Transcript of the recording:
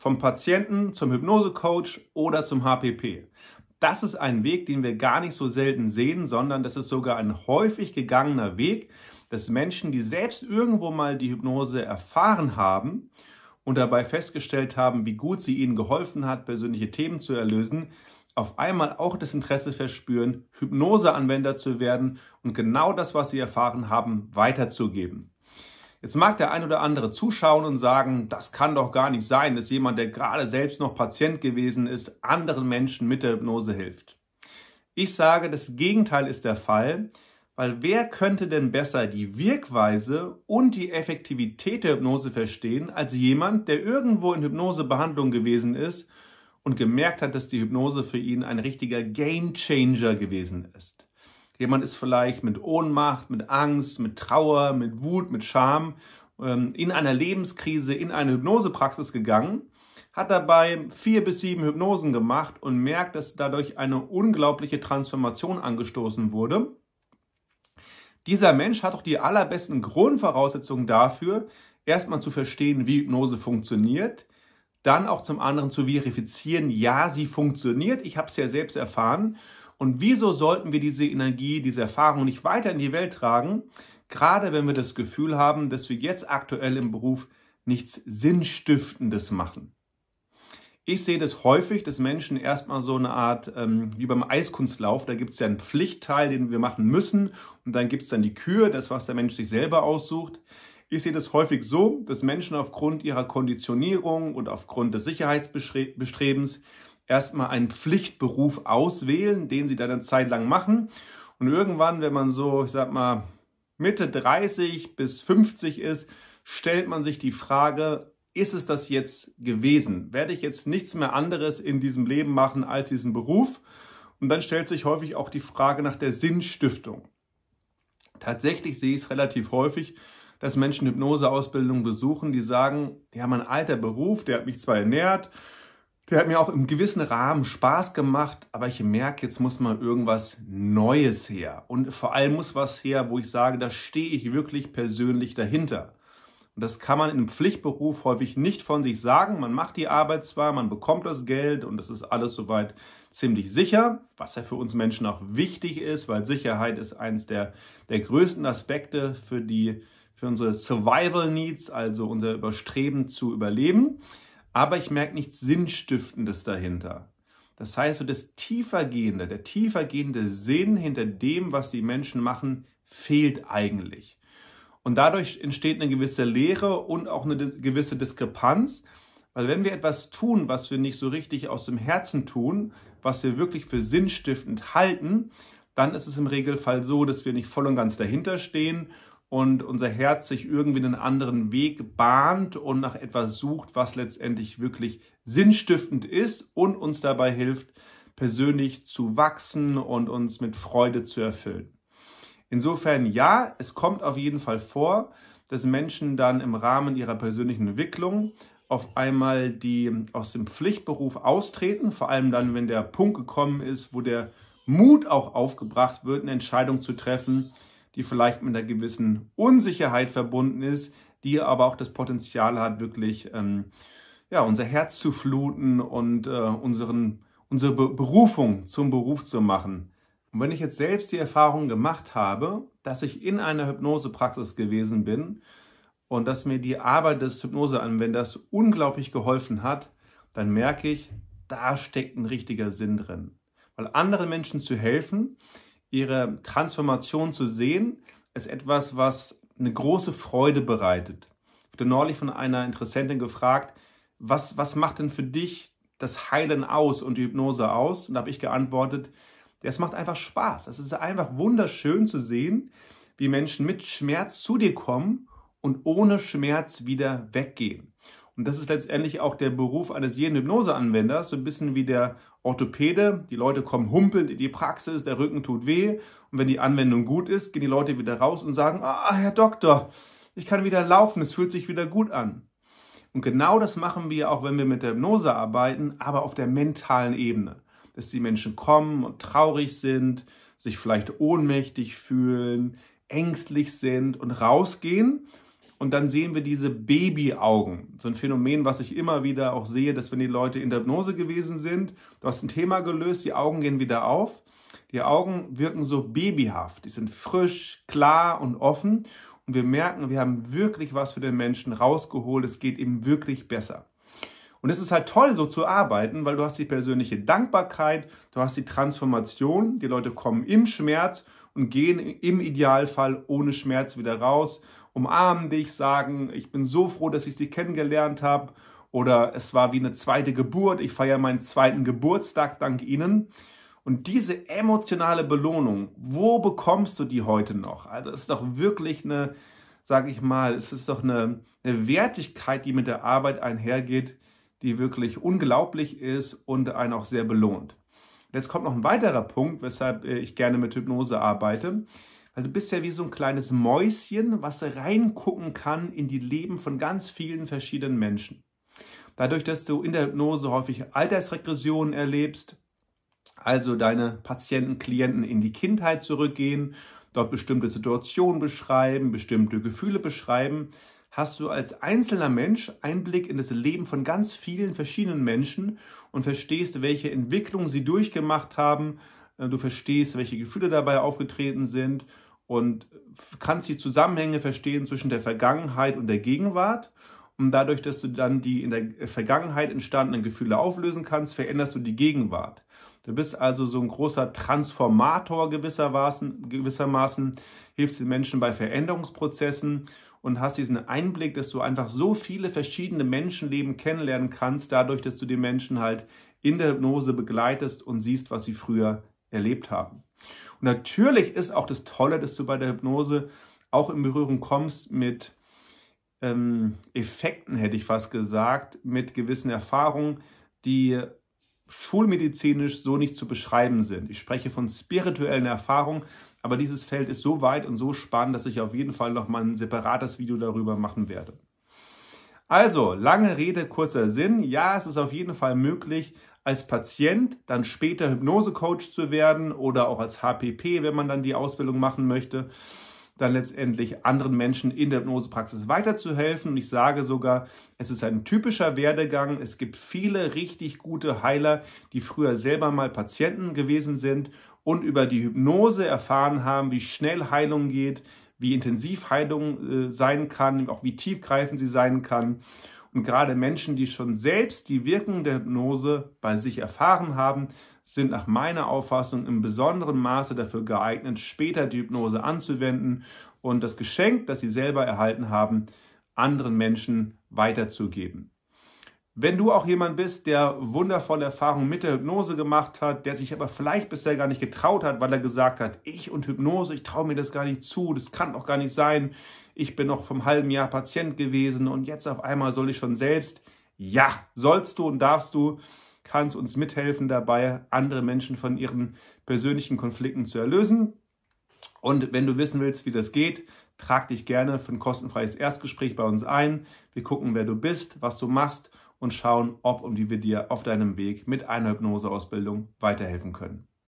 Vom Patienten zum Hypnosecoach oder zum HPP. Das ist ein Weg, den wir gar nicht so selten sehen, sondern das ist sogar ein häufig gegangener Weg, dass Menschen, die selbst irgendwo mal die Hypnose erfahren haben und dabei festgestellt haben, wie gut sie ihnen geholfen hat, persönliche Themen zu erlösen, auf einmal auch das Interesse verspüren, Hypnoseanwender zu werden und genau das, was sie erfahren haben, weiterzugeben. Jetzt mag der ein oder andere zuschauen und sagen, das kann doch gar nicht sein, dass jemand, der gerade selbst noch Patient gewesen ist, anderen Menschen mit der Hypnose hilft. Ich sage, das Gegenteil ist der Fall, weil wer könnte denn besser die Wirkweise und die Effektivität der Hypnose verstehen, als jemand, der irgendwo in Hypnosebehandlung gewesen ist und gemerkt hat, dass die Hypnose für ihn ein richtiger Gamechanger gewesen ist. Jemand ist vielleicht mit Ohnmacht, mit Angst, mit Trauer, mit Wut, mit Scham ähm, in einer Lebenskrise in eine Hypnosepraxis gegangen, hat dabei vier bis sieben Hypnosen gemacht und merkt, dass dadurch eine unglaubliche Transformation angestoßen wurde. Dieser Mensch hat auch die allerbesten Grundvoraussetzungen dafür, erstmal zu verstehen, wie Hypnose funktioniert, dann auch zum anderen zu verifizieren, ja, sie funktioniert, ich habe es ja selbst erfahren und wieso sollten wir diese Energie, diese Erfahrung nicht weiter in die Welt tragen, gerade wenn wir das Gefühl haben, dass wir jetzt aktuell im Beruf nichts Sinnstiftendes machen? Ich sehe das häufig, dass Menschen erstmal so eine Art, ähm, wie beim Eiskunstlauf, da gibt es ja einen Pflichtteil, den wir machen müssen und dann gibt es dann die Kür, das, was der Mensch sich selber aussucht. Ich sehe das häufig so, dass Menschen aufgrund ihrer Konditionierung und aufgrund des Sicherheitsbestrebens erstmal einen Pflichtberuf auswählen, den sie dann eine Zeit lang machen. Und irgendwann, wenn man so, ich sag mal, Mitte 30 bis 50 ist, stellt man sich die Frage, ist es das jetzt gewesen? Werde ich jetzt nichts mehr anderes in diesem Leben machen als diesen Beruf? Und dann stellt sich häufig auch die Frage nach der Sinnstiftung. Tatsächlich sehe ich es relativ häufig, dass Menschen Hypnoseausbildung besuchen, die sagen, ja, mein alter Beruf, der hat mich zwar ernährt, der hat mir auch im gewissen Rahmen Spaß gemacht, aber ich merke, jetzt muss mal irgendwas Neues her. Und vor allem muss was her, wo ich sage, da stehe ich wirklich persönlich dahinter. Und das kann man in einem Pflichtberuf häufig nicht von sich sagen. Man macht die Arbeit zwar, man bekommt das Geld und das ist alles soweit ziemlich sicher, was ja für uns Menschen auch wichtig ist, weil Sicherheit ist eines der, der größten Aspekte für, die, für unsere Survival Needs, also unser Überstreben zu überleben aber ich merke nichts Sinnstiftendes dahinter. Das heißt, so das tiefergehende, der tiefergehende Sinn hinter dem, was die Menschen machen, fehlt eigentlich. Und dadurch entsteht eine gewisse Leere und auch eine gewisse Diskrepanz, weil wenn wir etwas tun, was wir nicht so richtig aus dem Herzen tun, was wir wirklich für sinnstiftend halten, dann ist es im Regelfall so, dass wir nicht voll und ganz dahinter stehen und unser Herz sich irgendwie einen anderen Weg bahnt und nach etwas sucht, was letztendlich wirklich sinnstiftend ist und uns dabei hilft, persönlich zu wachsen und uns mit Freude zu erfüllen. Insofern ja, es kommt auf jeden Fall vor, dass Menschen dann im Rahmen ihrer persönlichen Entwicklung auf einmal die aus dem Pflichtberuf austreten, vor allem dann, wenn der Punkt gekommen ist, wo der Mut auch aufgebracht wird, eine Entscheidung zu treffen, die vielleicht mit einer gewissen Unsicherheit verbunden ist, die aber auch das Potenzial hat, wirklich ähm, ja, unser Herz zu fluten und äh, unseren, unsere Be Berufung zum Beruf zu machen. Und wenn ich jetzt selbst die Erfahrung gemacht habe, dass ich in einer Hypnosepraxis gewesen bin und dass mir die Arbeit des Hypnoseanwenders unglaublich geholfen hat, dann merke ich, da steckt ein richtiger Sinn drin. Weil anderen Menschen zu helfen, ihre Transformation zu sehen, ist etwas, was eine große Freude bereitet. Ich wurde neulich von einer Interessentin gefragt, was, was macht denn für dich das Heilen aus und die Hypnose aus? Und da habe ich geantwortet, es macht einfach Spaß. Es ist einfach wunderschön zu sehen, wie Menschen mit Schmerz zu dir kommen und ohne Schmerz wieder weggehen. Und das ist letztendlich auch der Beruf eines jeden Hypnoseanwenders, so ein bisschen wie der Orthopäde. Die Leute kommen humpelnd in die Praxis, der Rücken tut weh. Und wenn die Anwendung gut ist, gehen die Leute wieder raus und sagen, ah, Herr Doktor, ich kann wieder laufen, es fühlt sich wieder gut an. Und genau das machen wir auch, wenn wir mit der Hypnose arbeiten, aber auf der mentalen Ebene. Dass die Menschen kommen und traurig sind, sich vielleicht ohnmächtig fühlen, ängstlich sind und rausgehen und dann sehen wir diese Babyaugen. So ein Phänomen, was ich immer wieder auch sehe, dass wenn die Leute in der Hypnose gewesen sind, du hast ein Thema gelöst, die Augen gehen wieder auf. Die Augen wirken so babyhaft. Die sind frisch, klar und offen. Und wir merken, wir haben wirklich was für den Menschen rausgeholt. Es geht ihm wirklich besser. Und es ist halt toll, so zu arbeiten, weil du hast die persönliche Dankbarkeit, du hast die Transformation, die Leute kommen im Schmerz und gehen im Idealfall ohne Schmerz wieder raus, umarmen dich, sagen, ich bin so froh, dass ich dich kennengelernt habe oder es war wie eine zweite Geburt, ich feiere meinen zweiten Geburtstag dank Ihnen. Und diese emotionale Belohnung, wo bekommst du die heute noch? Also es ist doch wirklich eine, sage ich mal, es ist doch eine, eine Wertigkeit, die mit der Arbeit einhergeht, die wirklich unglaublich ist und einen auch sehr belohnt. Und jetzt kommt noch ein weiterer Punkt, weshalb äh, ich gerne mit Hypnose arbeite. Weil du bist ja wie so ein kleines Mäuschen, was reingucken kann in die Leben von ganz vielen verschiedenen Menschen. Dadurch, dass du in der Hypnose häufig Altersregressionen erlebst, also deine Patienten, Klienten in die Kindheit zurückgehen, dort bestimmte Situationen beschreiben, bestimmte Gefühle beschreiben, hast du als einzelner Mensch Einblick in das Leben von ganz vielen verschiedenen Menschen und verstehst, welche Entwicklungen sie durchgemacht haben. Äh, du verstehst, welche Gefühle dabei aufgetreten sind und kannst die Zusammenhänge verstehen zwischen der Vergangenheit und der Gegenwart. Und dadurch, dass du dann die in der Vergangenheit entstandenen Gefühle auflösen kannst, veränderst du die Gegenwart. Du bist also so ein großer Transformator gewissermaßen, gewissermaßen hilfst den Menschen bei Veränderungsprozessen und hast diesen Einblick, dass du einfach so viele verschiedene Menschenleben kennenlernen kannst, dadurch, dass du die Menschen halt in der Hypnose begleitest und siehst, was sie früher erlebt haben. Und natürlich ist auch das Tolle, dass du bei der Hypnose auch in Berührung kommst mit ähm, Effekten, hätte ich fast gesagt, mit gewissen Erfahrungen, die schulmedizinisch so nicht zu beschreiben sind. Ich spreche von spirituellen Erfahrungen, aber dieses Feld ist so weit und so spannend, dass ich auf jeden Fall nochmal ein separates Video darüber machen werde. Also, lange Rede, kurzer Sinn. Ja, es ist auf jeden Fall möglich, als Patient dann später Hypnosecoach zu werden oder auch als HPP, wenn man dann die Ausbildung machen möchte, dann letztendlich anderen Menschen in der Hypnosepraxis weiterzuhelfen. Und ich sage sogar, es ist ein typischer Werdegang. Es gibt viele richtig gute Heiler, die früher selber mal Patienten gewesen sind und über die Hypnose erfahren haben, wie schnell Heilung geht, wie intensiv Heilung äh, sein kann, auch wie tiefgreifend sie sein kann. Und gerade Menschen, die schon selbst die Wirkung der Hypnose bei sich erfahren haben, sind nach meiner Auffassung im besonderen Maße dafür geeignet, später die Hypnose anzuwenden und das Geschenk, das sie selber erhalten haben, anderen Menschen weiterzugeben. Wenn du auch jemand bist, der wundervolle Erfahrungen mit der Hypnose gemacht hat, der sich aber vielleicht bisher gar nicht getraut hat, weil er gesagt hat, ich und Hypnose, ich traue mir das gar nicht zu, das kann doch gar nicht sein, ich bin noch vom halben Jahr Patient gewesen und jetzt auf einmal soll ich schon selbst. Ja, sollst du und darfst du, kannst uns mithelfen dabei, andere Menschen von ihren persönlichen Konflikten zu erlösen. Und wenn du wissen willst, wie das geht, trag dich gerne für ein kostenfreies Erstgespräch bei uns ein. Wir gucken, wer du bist, was du machst und schauen, ob und wie wir dir auf deinem Weg mit einer Hypnoseausbildung weiterhelfen können.